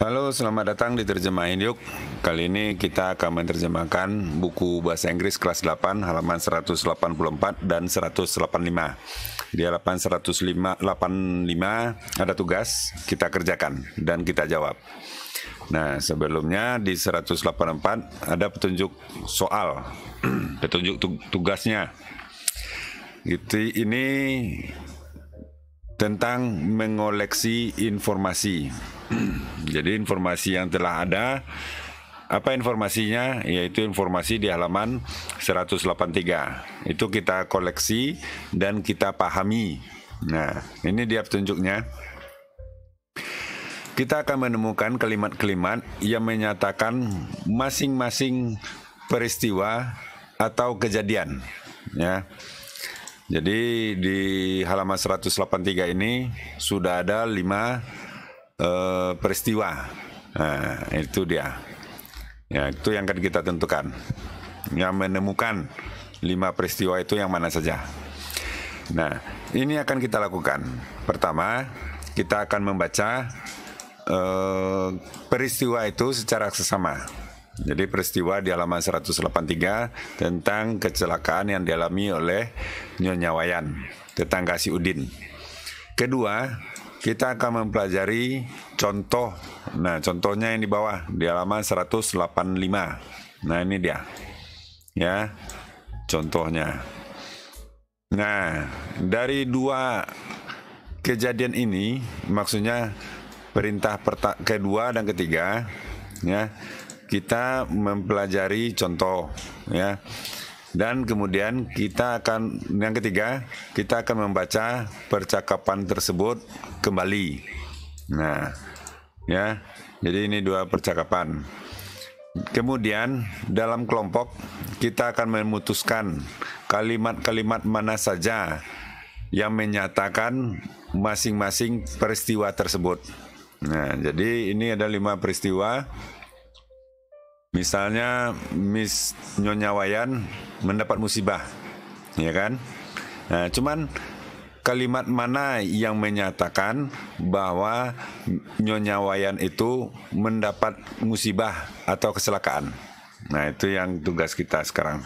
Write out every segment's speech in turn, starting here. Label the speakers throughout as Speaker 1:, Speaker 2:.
Speaker 1: Halo, selamat datang di Terjemah Induk. Kali ini kita akan menerjemahkan buku bahasa Inggris kelas 8 halaman 184 dan 185. Di halaman 185 ada tugas kita kerjakan dan kita jawab. Nah, sebelumnya di 184 ada petunjuk soal, petunjuk tugasnya. Itu ini tentang mengoleksi informasi. Jadi informasi yang telah ada apa informasinya yaitu informasi di halaman 183 itu kita koleksi dan kita pahami nah ini dia petunjuknya kita akan menemukan kalimat-kalimat yang menyatakan masing-masing peristiwa atau kejadian ya jadi di halaman 183 ini sudah ada lima eh, peristiwa. Nah, itu dia. Ya, itu yang akan kita tentukan. Yang menemukan lima peristiwa itu yang mana saja. Nah, ini akan kita lakukan. Pertama, kita akan membaca eh, peristiwa itu secara sesama jadi peristiwa di halaman 183 tentang kecelakaan yang dialami oleh Nyonya Wayan, tetangga si Udin. Kedua, kita akan mempelajari contoh. Nah, contohnya yang di bawah di halaman 185. Nah, ini dia. Ya. Contohnya. Nah, dari dua kejadian ini maksudnya perintah kedua dan ketiga ya kita mempelajari contoh ya. Dan kemudian kita akan yang ketiga, kita akan membaca percakapan tersebut kembali. Nah, ya. Jadi ini dua percakapan. Kemudian dalam kelompok kita akan memutuskan kalimat-kalimat mana saja yang menyatakan masing-masing peristiwa tersebut. Nah, jadi ini ada lima peristiwa Misalnya Miss Nyonya Wayan mendapat musibah, ya kan? Nah, cuman kalimat mana yang menyatakan bahwa Nyonya Wayan itu mendapat musibah atau kecelakaan? Nah, itu yang tugas kita sekarang.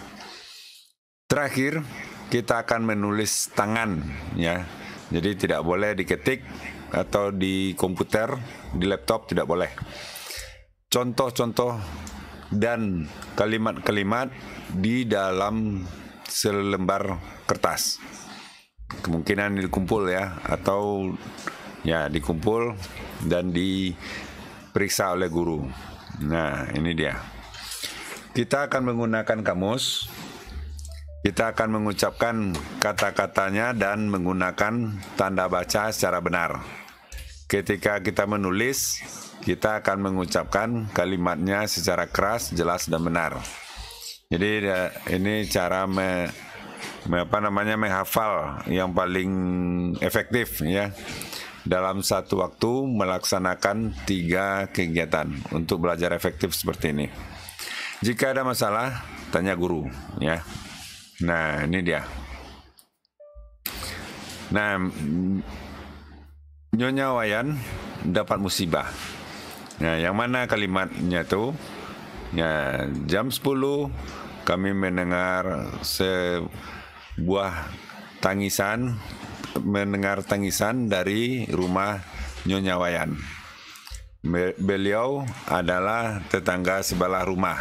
Speaker 1: Terakhir, kita akan menulis tangan ya. Jadi tidak boleh diketik atau di komputer, di laptop tidak boleh. Contoh-contoh dan kalimat-kalimat di dalam selembar kertas. Kemungkinan dikumpul ya atau ya dikumpul dan diperiksa oleh guru. Nah, ini dia. Kita akan menggunakan kamus. Kita akan mengucapkan kata-katanya dan menggunakan tanda baca secara benar. Ketika kita menulis, kita akan mengucapkan kalimatnya secara keras, jelas dan benar. Jadi ini cara me, me, apa namanya menghafal yang paling efektif ya dalam satu waktu melaksanakan tiga kegiatan untuk belajar efektif seperti ini. Jika ada masalah, tanya guru ya. Nah, ini dia. Nah, Nyonya Wayan dapat musibah. Ya, yang mana kalimatnya tuh? Ya, jam 10 kami mendengar sebuah tangisan mendengar tangisan dari rumah Nyonya Wayan. beliau adalah tetangga sebelah rumah.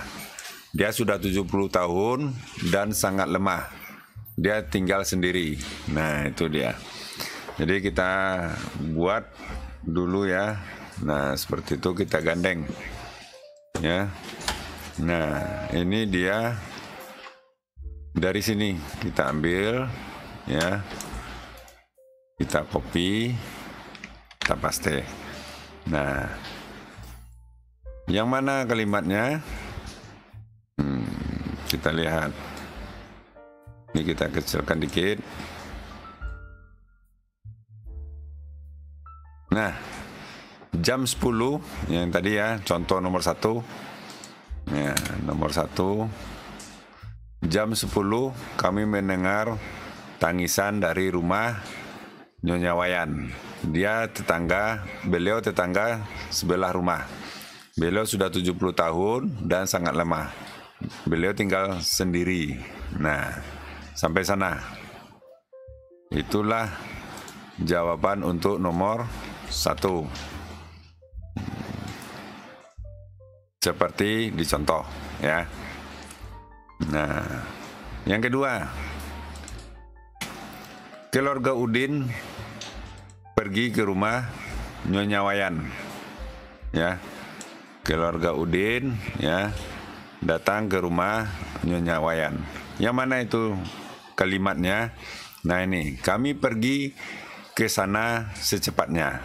Speaker 1: Dia sudah 70 tahun dan sangat lemah. Dia tinggal sendiri. Nah, itu dia. Jadi kita buat dulu ya. Nah, seperti itu kita gandeng. Ya. Nah, ini dia dari sini kita ambil ya. Kita copy, kita paste. Nah, yang mana kalimatnya? Hmm, kita lihat. Ini kita kecilkan dikit. Nah, jam 10 ya, yang tadi ya, contoh nomor satu. Ya, nomor satu. Jam 10 kami mendengar tangisan dari rumah Nyonya Wayan. Dia tetangga, beliau tetangga sebelah rumah. Beliau sudah 70 tahun dan sangat lemah. Beliau tinggal sendiri. Nah, sampai sana. Itulah jawaban untuk nomor satu, seperti dicontoh ya. Nah, yang kedua, keluarga Udin pergi ke rumah Nyonya Wayan, ya. Keluarga Udin, ya, datang ke rumah Nyonya Wayan. Yang mana itu kalimatnya? Nah ini, kami pergi ke sana secepatnya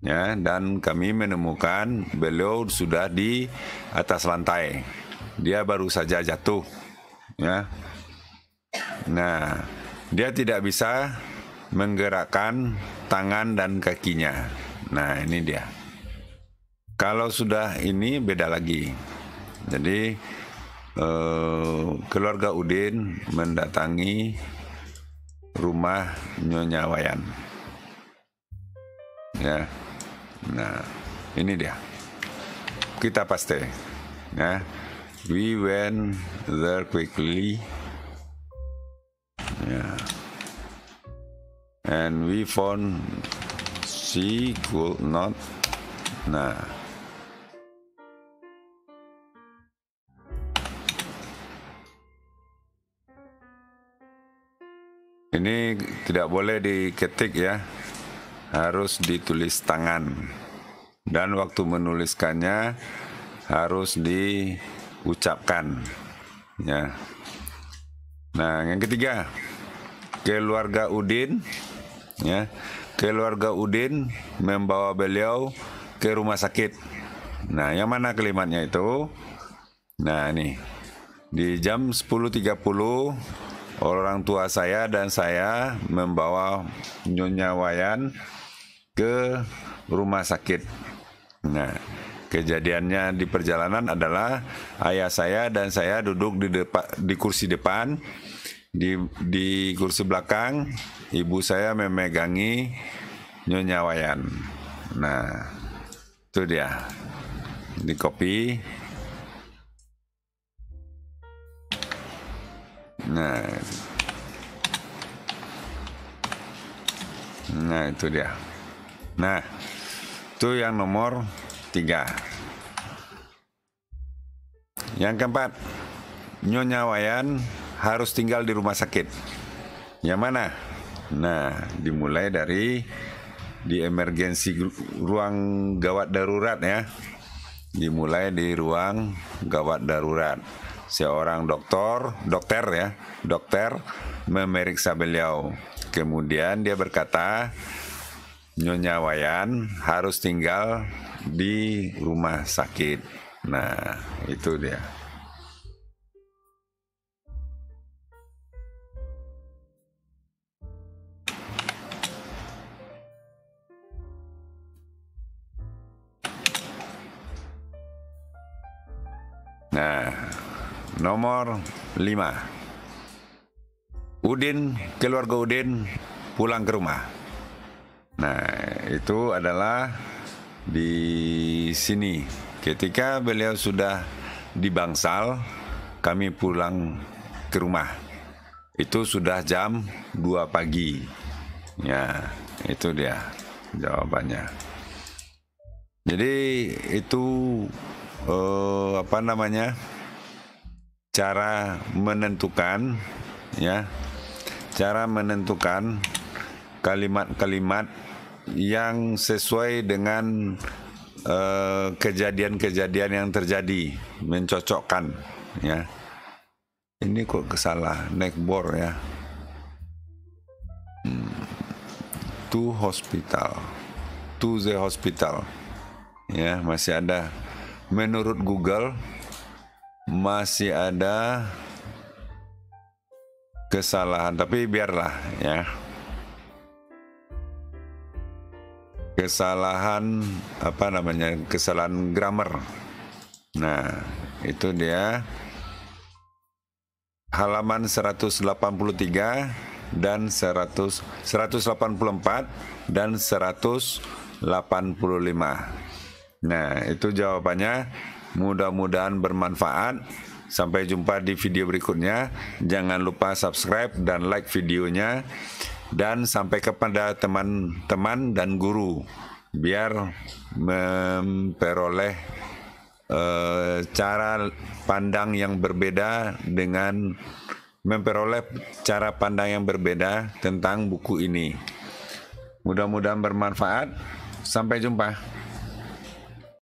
Speaker 1: ya dan kami menemukan beliau sudah di atas lantai. Dia baru saja jatuh. Ya. Nah, dia tidak bisa menggerakkan tangan dan kakinya. Nah, ini dia. Kalau sudah ini beda lagi. Jadi eh, keluarga Udin mendatangi rumah Nyonya Wayan. Ya. Nah, ini dia. Kita paste. Nah, ya. we went there quickly. Yeah. And we found she could not. Nah. Ini tidak boleh diketik ya harus ditulis tangan dan waktu menuliskannya harus diucapkan ya. Nah, yang ketiga keluarga Udin ya. Keluarga Udin membawa beliau ke rumah sakit. Nah, yang mana kalimatnya itu? Nah, ini. Di jam 10.30 orang tua saya dan saya membawa Nyonya Wayan ke rumah sakit. Nah, kejadiannya di perjalanan adalah ayah saya dan saya duduk di depan di kursi depan di di kursi belakang ibu saya memegangi Nyonya Wayan. Nah, itu dia. Di kopi. Nah. Nah, itu dia. Nah, itu yang nomor tiga. Yang keempat, Nyonya Wayan harus tinggal di rumah sakit. Yang mana? Nah, dimulai dari di emergensi ruang gawat darurat ya. Dimulai di ruang gawat darurat. Seorang dokter, dokter ya, dokter memeriksa beliau. Kemudian dia berkata, Nyonya Wayan harus tinggal di rumah sakit. Nah, itu dia. Nah, nomor lima. Udin, keluarga Udin pulang ke rumah. Nah, itu adalah di sini. Ketika beliau sudah di Bangsal, kami pulang ke rumah. Itu sudah jam 2 pagi. Ya, itu dia jawabannya. Jadi itu eh, apa namanya? cara menentukan ya. Cara menentukan kalimat-kalimat yang sesuai dengan eh, kejadian-kejadian uh, yang terjadi, mencocokkan ya. Ini kok kesalah neck bor ya. Hmm. To hospital. To the hospital. Ya, masih ada menurut Google masih ada kesalahan tapi biarlah ya kesalahan apa namanya kesalahan grammar. Nah, itu dia halaman 183 dan 100 184 dan 185. Nah, itu jawabannya. Mudah-mudahan bermanfaat. Sampai jumpa di video berikutnya. Jangan lupa subscribe dan like videonya dan sampai kepada teman-teman dan guru biar memperoleh eh, cara pandang yang berbeda dengan memperoleh cara pandang yang berbeda tentang buku ini. Mudah-mudahan bermanfaat. Sampai jumpa.